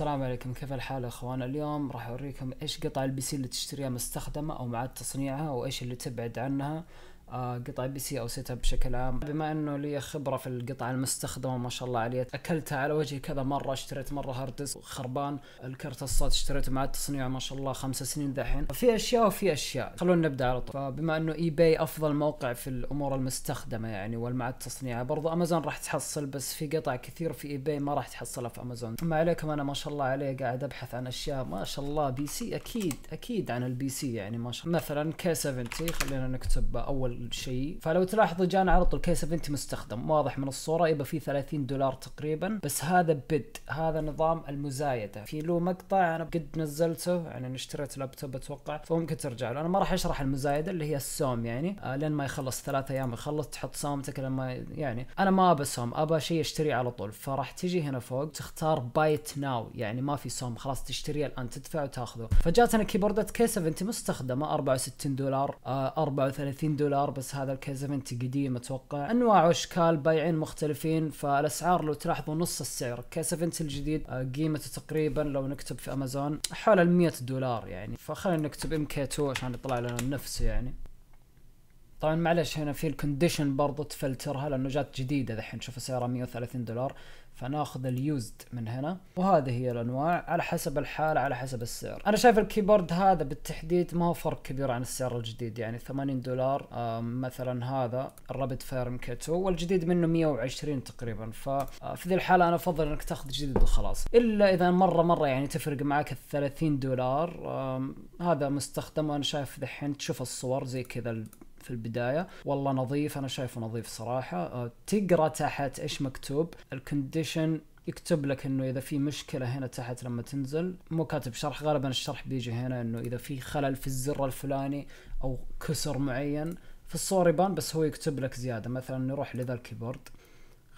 السلام عليكم كيف الحال يا اخوان اليوم راح اوريكم ايش قطع البي سي اللي تشتريها مستخدمه او معاد تصنيعها وايش اللي تبعد عنها آه، قطع بي سي او سيت اب بشكل عام بما انه لي خبره في القطع المستخدمه ما شاء الله عليه اكلتها على وجهي كذا مره اشتريت مره هارد ديسك خربان الكرت الصوت اشتريته مع التصنيع ما شاء الله خمس سنين دحين في اشياء وفي اشياء خلونا نبدا على طول فبما آه، انه اي باي افضل موقع في الامور المستخدمه يعني والمع التصنيع برضو امازون راح تحصل بس في قطع كثير في اي باي ما راح تحصلها في امازون ما عليكم انا ما شاء الله عليه قاعد ابحث عن اشياء ما شاء الله بي سي اكيد اكيد عن البي سي يعني ما شاء الله مثلا كي 70 خلينا نكتب اول الشيء شيء فلو تلاحظوا جانا على طول كيس فنتي مستخدم واضح من الصوره يبقى فيه 30 دولار تقريبا بس هذا بد هذا نظام المزايده في له مقطع انا قد نزلته يعني انا اشتريت لابتوب اتوقع فممكن ترجع له انا ما راح اشرح المزايده اللي هي السوم يعني آه لين ما يخلص ثلاثة ايام يخلص تحط صامتك لين ما يعني انا ما ابى سوم ابى شيء اشتريه على طول فراح تجي هنا فوق تختار بايت ناو يعني ما في سوم خلاص تشتريه الان تدفع وتاخذه فجاتنا كيبوردات كي 70 مستخدمه 64 دولار آه 34 دولار دولار بس هذا الكي 70 قديم اتوقع انواع واشكال بايعين مختلفين فالاسعار لو تلاحظوا نص السعر كيس 70 الجديد آه، قيمته تقريبا لو نكتب في امازون حول ال 100 دولار يعني فخلينا نكتب ام كي 2 عشان يطلع لنا نفسه يعني طبعا معلش هنا في الكونديشن برضه تفلترها لانه جات جديده ذحين شوف السياره 130 دولار فناخذ اليوزد من هنا وهذه هي الانواع على حسب الحاله على حسب السعر انا شايف الكيبورد هذا بالتحديد ما هو فرق كبير عن السعر الجديد يعني 80 دولار آه، مثلا هذا الرابد فاير ام 2 والجديد منه 120 تقريبا ففي آه، ذي الحاله انا افضل انك تاخذ جديد وخلاص الا اذا مره مره يعني تفرق معك ال 30 دولار هذا مستخدم وانا شايف ذحين تشوف الصور زي كذا في البدايه والله نظيف انا شايفه نظيف صراحه آه، تقرا تحت ايش مكتوب الكونديشن يكتب لك انه اذا في مشكله هنا تحت لما تنزل مو كاتب شرح غالبا الشرح بيجي هنا انه اذا في خلل في الزر الفلاني او كسر معين في الصور يبان بس هو يكتب لك زياده مثلا نروح لذا الكيبورد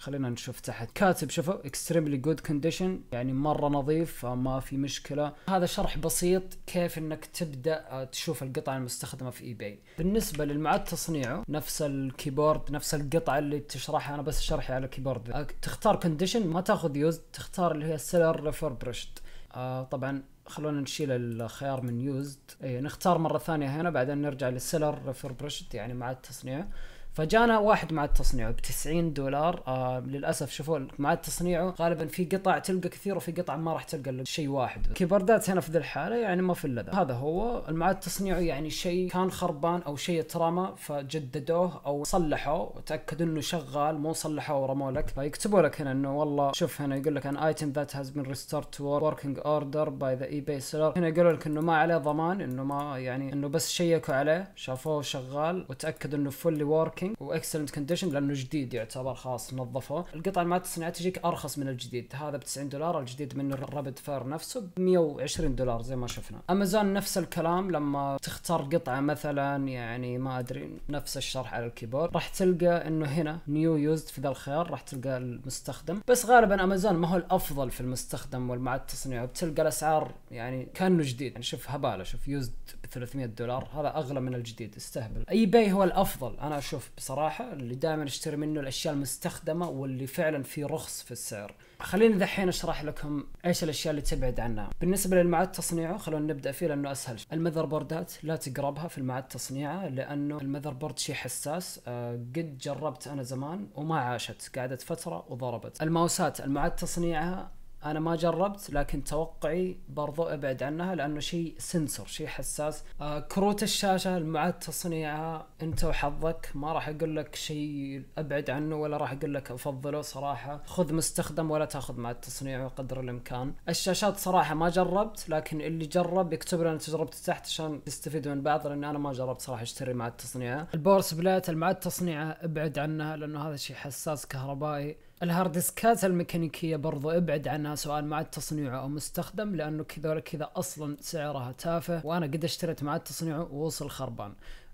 خلينا نشوف تحت كاتب شوفوا اكستريملي جود كونديشن يعني مره نظيف ما في مشكله هذا شرح بسيط كيف انك تبدا آه، تشوف القطع المستخدمه في اي باي بالنسبه للمعاد تصنيعه نفس الكيبورد نفس القطعه اللي تشرحها انا بس شرحي على الكيبورد آه، تختار كونديشن ما تاخذ يوز تختار اللي هي سيلر ريفربرشت آه، طبعا خلونا نشيل الخيار من يوزد اي نختار مره ثانيه هنا بعدين نرجع للسيلر ريفربرشت يعني معاد تصنيعه فجانا واحد معاد تصنيعه ب 90 دولار آه للاسف شوفوا معاد تصنيعه غالبا في قطع تلقى كثير وفي قطع ما راح تلقى شيء واحد كيبوردات هنا في ذي الحاله يعني ما في الا هذا هو المعاد تصنيعه يعني شيء كان خربان او شيء ترمى فجددوه او صلحوه وتاكدوا انه شغال مو صلحوه ورموا لك فيكتبوا لك هنا انه والله شوف هنا يقول لك ان ايتم ذات هاز بeen تو وركينج اوردر باي ذا اي بي سيلر هنا يقولوا لك انه ما عليه ضمان انه ما يعني انه بس شيكوا عليه شافوه شغال وتاكدوا انه فولي وركينج باركينج واكسلنت كونديشن لانه جديد يعتبر خاص نظفه القطع ما تصنع تجيك ارخص من الجديد هذا ب 90 دولار الجديد من الرابد فير نفسه ب 120 دولار زي ما شفنا امازون نفس الكلام لما تختار قطعه مثلا يعني ما ادري نفس الشرح على الكيبورد راح تلقى انه هنا نيو يوزد في ذا الخيار راح تلقى المستخدم بس غالبا امازون ما هو الافضل في المستخدم والمعد التصنيع وبتلقى الاسعار يعني كانه جديد يعني شوف هباله شوف يوزد ب 300 دولار هذا اغلى من الجديد استهبل اي باي هو الافضل انا اشوف بصراحه اللي دائما اشتري منه الاشياء المستخدمه واللي فعلا في رخص في السعر خلينا دحين اشرح لكم ايش الاشياء اللي تبعد عنها بالنسبه للمعاد تصنيعه خلونا نبدا فيه لانه اسهل المذر بوردات لا تقربها في المعاد تصنيعه لانه المذر بورد شيء حساس آه قد جربت انا زمان وما عاشت قعدت فتره وضربت الماوسات المعاد تصنيعها انا ما جربت لكن توقعي برضو ابعد عنها لانه شيء سنسور شيء حساس آه كروت الشاشه المعاد تصنيعها انت وحظك ما راح اقول لك شيء ابعد عنه ولا راح اقول لك افضله صراحه خذ مستخدم ولا تاخذ معاد تصنيعه قدر الامكان الشاشات صراحه ما جربت لكن اللي جرب يكتب لنا تجربته تحت عشان تستفيد من بعض لان انا ما جربت صراحه اشتري معاد تصنيعه الباور سبلات المعاد تصنيعه ابعد عنها لانه هذا شيء حساس كهربائي الهاردسكات الميكانيكيه برضو ابعد عنها سواء مع التصنيع او مستخدم لانه كذا كذا اصلا سعرها تافه وانا قد اشتريت مع التصنيع ووصل خربان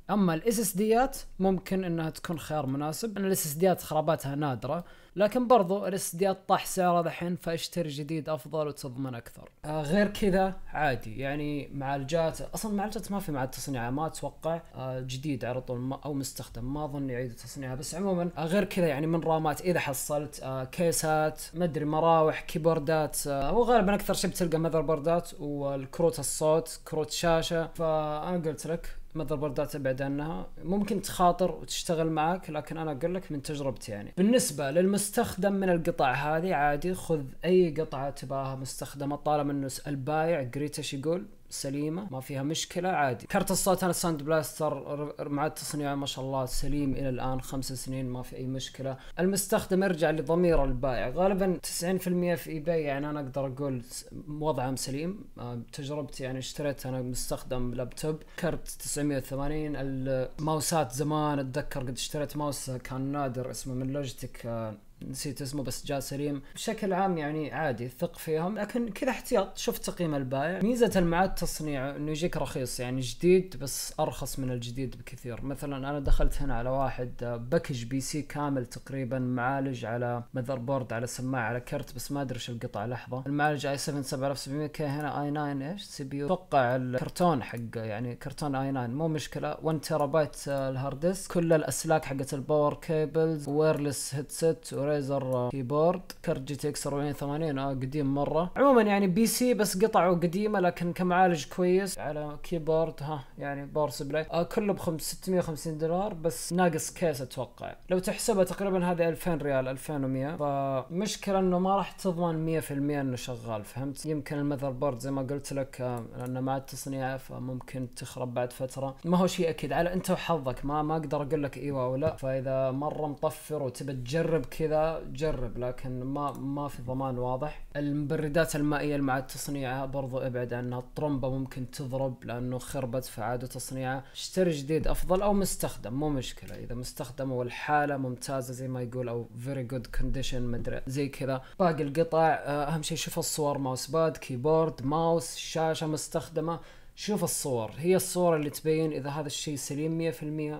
اما الاس اس ديات ممكن انها تكون خيار مناسب ان الاس اس ديات خراباتها نادره لكن برضو الاستديات طاح سعره ذحين فاشتري جديد افضل وتضمن اكثر آه غير كذا عادي يعني معالجات اصلا معالجات ما في معاد تصنيعها ما اتوقع آه جديد على طول او مستخدم ما اظن يعيد تصنيعها بس عموما آه غير كذا يعني من رامات اذا حصلت آه كيسات مدري مراوح كيبوردات آه وغالبا اكثر شيء بتلقى مذر بوردات والكروت الصوت كروت شاشه فانا قلت لك مذر بوردات ابعد عنها ممكن تخاطر وتشتغل معك لكن انا اقول لك من تجربتي يعني بالنسبه للمس مستخدم من القطع هذه عادي خذ اي قطعه تباها مستخدمه طالما انه البايع قريت ايش يقول سليمه ما فيها مشكله عادي كرت الصوت انا ساند بلاستر مع التصنيع ما شاء الله سليم الى الان خمس سنين ما في اي مشكله المستخدم يرجع لضمير البائع غالبا 90% في إي باي يعني انا اقدر اقول وضعهم سليم آه، تجربتي يعني اشتريت انا مستخدم لابتوب كرت 980 الماوسات زمان اتذكر قد اشتريت ماوس آه، كان نادر اسمه من لوجيتك آه، نسيت اسمه بس جاء سليم بشكل عام يعني عادي ثق فيهم لكن كذا احتياط شفت تقييم البائع ميزة المعاد تصنيعه انه يجيك رخيص يعني جديد بس ارخص من الجديد بكثير مثلا انا دخلت هنا على واحد آه، باكج بي سي كامل تقريبا معالج على ماذر بورد على سماعه على كرت بس ما ادري ايش القطعه لحظه المعالج اي 7 7700 كي هنا اي 9 ايش سي بي يو اتوقع الكرتون حقه يعني كرتون اي 9 مو مشكله 1 تيرا بايت الهارد ديسك كل الاسلاك حقت الباور كيبلز ويرلس هيدسيت وريزر كيبورد كرت جي تي اكس 4080 اه قديم مره عموما يعني بي سي بس قطعه قديمه لكن كمعالج معالج كويس على كيبورد ها يعني باور سبلاي آه كله ب 650 دولار بس ناقص كيس اتوقع لو تحسبها تقريبا هذه 2000 ريال 2100 فمشكله انه ما راح تضمن 100% انه شغال فهمت يمكن المذر بورد زي ما قلت لك آه لانه مع التصنيع فممكن تخرب بعد فتره ما هو شيء اكيد على انت وحظك ما ما اقدر اقول لك ايوه او لا فاذا مره مطفر وتبى تجرب كذا جرب لكن ما ما في ضمان واضح المبردات المائيه اللي مع التصنيع برضو ابعد عنها الطرم لمبه ممكن تضرب لانه خربت فاعاده تصنيعه اشتري جديد افضل او مستخدم مو مشكله اذا مستخدم والحاله ممتازه زي ما يقول او فيري جود كونديشن مدري زي كذا باقي القطع آه، اهم شيء شوف الصور ماوس باد كيبورد ماوس شاشه مستخدمه شوف الصور هي الصور اللي تبين اذا هذا الشيء سليم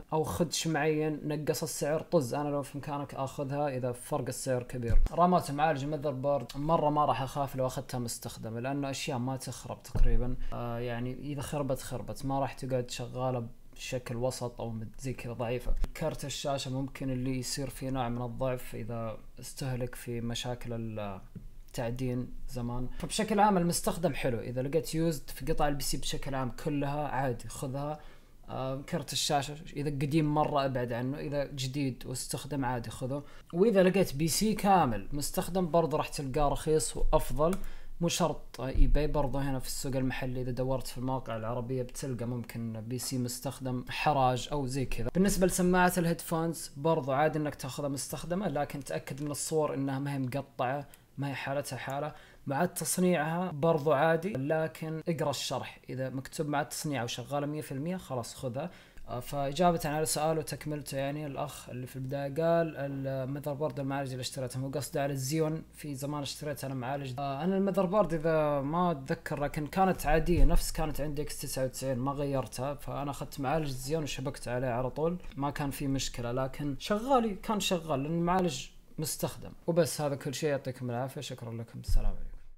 100% او خدش معين نقص السعر طز انا لو في مكانك اخذها اذا فرق السعر كبير رامات معالج مذر بورد مره ما راح اخاف لو اخذتها مستخدمه لانه اشياء ما تخرب تقريبا آه يعني اذا خربت خربت ما راح تقعد شغاله بشكل وسط او زي كذا ضعيفه كرت الشاشه ممكن اللي يصير فيه نوع من الضعف اذا استهلك في مشاكل تعدين زمان فبشكل عام المستخدم حلو اذا لقيت يوزد في قطع البي سي بشكل عام كلها عادي خذها كرت الشاشه اذا قديم مره ابعد عنه اذا جديد واستخدم عادي خذه واذا لقيت بي سي كامل مستخدم برضه راح تلقاه رخيص وافضل مو شرط اي باي برضه هنا في السوق المحلي اذا دورت في المواقع العربيه بتلقى ممكن بي سي مستخدم حراج او زي كذا بالنسبه لسماعه الهيدفونز برضه عادي انك تاخذها مستخدمه لكن تاكد من الصور انها ما هي مقطعه ما هي حالتها حاله مع تصنيعها برضو عادي لكن اقرا الشرح اذا مكتوب مع التصنيع وشغاله 100% خلاص خذها آه، فإجابة على سؤاله وتكملته يعني الأخ اللي في البداية قال المذر بورد المعالج اللي اشتريته هو قصده على الزيون في زمان اشتريت أنا معالج آه، أنا المذر بورد إذا ما أتذكر لكن كانت عادية نفس كانت عندي اكس 99 ما غيرتها فأنا أخذت معالج الزيون وشبكت عليه على طول ما كان في مشكلة لكن شغالي كان شغال لأن المعالج مستخدم وبس هذا كل شيء يعطيكم العافيه شكرا لكم السلام عليكم